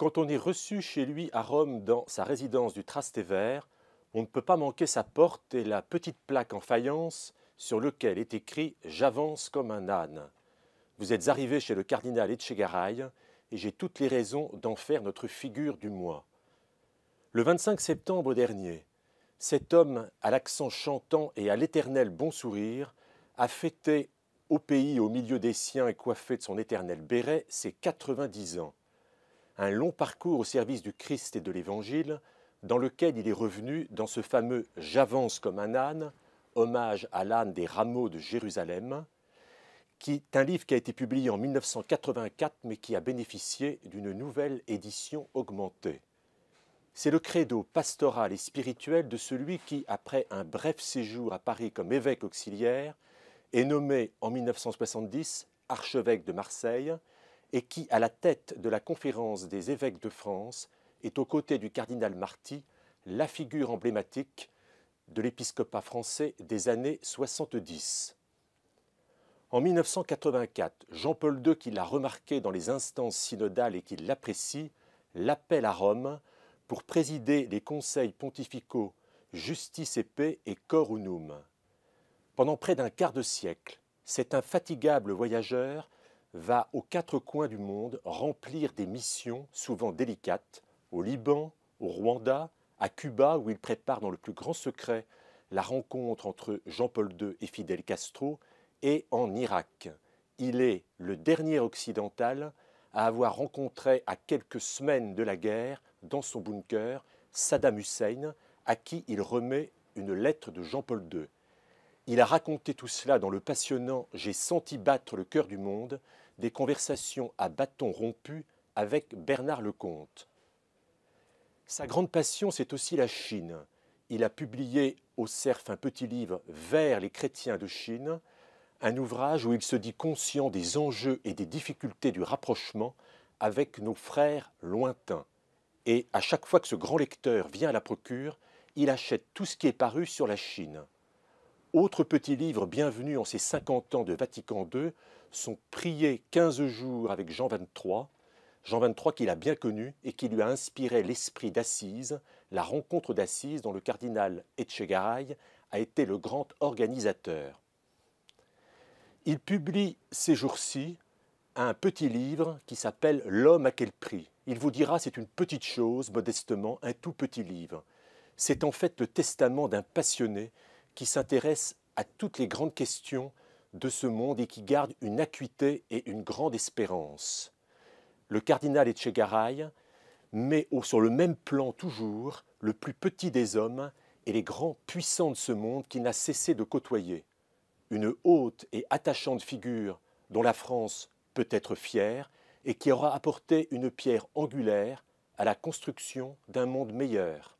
Quand on est reçu chez lui à Rome dans sa résidence du Trastevere, on ne peut pas manquer sa porte et la petite plaque en faïence sur laquelle est écrit J'avance comme un âne. Vous êtes arrivé chez le cardinal Etchegaray et j'ai toutes les raisons d'en faire notre figure du mois. Le 25 septembre dernier, cet homme à l'accent chantant et à l'éternel bon sourire a fêté au pays au milieu des siens et coiffé de son éternel béret ses 90 ans un long parcours au service du Christ et de l'Évangile, dans lequel il est revenu dans ce fameux J'avance comme un âne, hommage à l'âne des rameaux de Jérusalem, qui est un livre qui a été publié en 1984 mais qui a bénéficié d'une nouvelle édition augmentée. C'est le credo pastoral et spirituel de celui qui, après un bref séjour à Paris comme évêque auxiliaire, est nommé en 1970 archevêque de Marseille et qui, à la tête de la conférence des évêques de France, est aux côtés du cardinal Marty la figure emblématique de l'épiscopat français des années 70. En 1984, Jean-Paul II, qui l'a remarqué dans les instances synodales et qui l'apprécie, l'appelle à Rome pour présider les conseils pontificaux Justice et Paix et Corunum. Pendant près d'un quart de siècle, cet infatigable voyageur va aux quatre coins du monde remplir des missions souvent délicates, au Liban, au Rwanda, à Cuba, où il prépare dans le plus grand secret la rencontre entre Jean-Paul II et Fidel Castro, et en Irak. Il est le dernier occidental à avoir rencontré à quelques semaines de la guerre, dans son bunker, Saddam Hussein, à qui il remet une lettre de Jean-Paul II. Il a raconté tout cela dans le passionnant J'ai senti battre le cœur du monde, des conversations à bâton rompu avec Bernard Lecomte. Sa grande passion, c'est aussi la Chine. Il a publié au CERF un petit livre Vers les chrétiens de Chine, un ouvrage où il se dit conscient des enjeux et des difficultés du rapprochement avec nos frères lointains. Et à chaque fois que ce grand lecteur vient à la procure, il achète tout ce qui est paru sur la Chine. Autre petit livre bienvenu en ces 50 ans de Vatican II, sont « Prier 15 jours avec Jean 23, Jean 23 qu'il a bien connu et qui lui a inspiré l'esprit d'Assise, la rencontre d'Assise dont le cardinal Etchegaray a été le grand organisateur. Il publie ces jours-ci un petit livre qui s'appelle L'homme à quel prix. Il vous dira c'est une petite chose, modestement, un tout petit livre. C'est en fait le testament d'un passionné qui s'intéresse à toutes les grandes questions de ce monde et qui garde une acuité et une grande espérance. Le cardinal Etchegaray met sur le même plan toujours le plus petit des hommes et les grands puissants de ce monde qui n'a cessé de côtoyer. Une haute et attachante figure dont la France peut être fière et qui aura apporté une pierre angulaire à la construction d'un monde meilleur.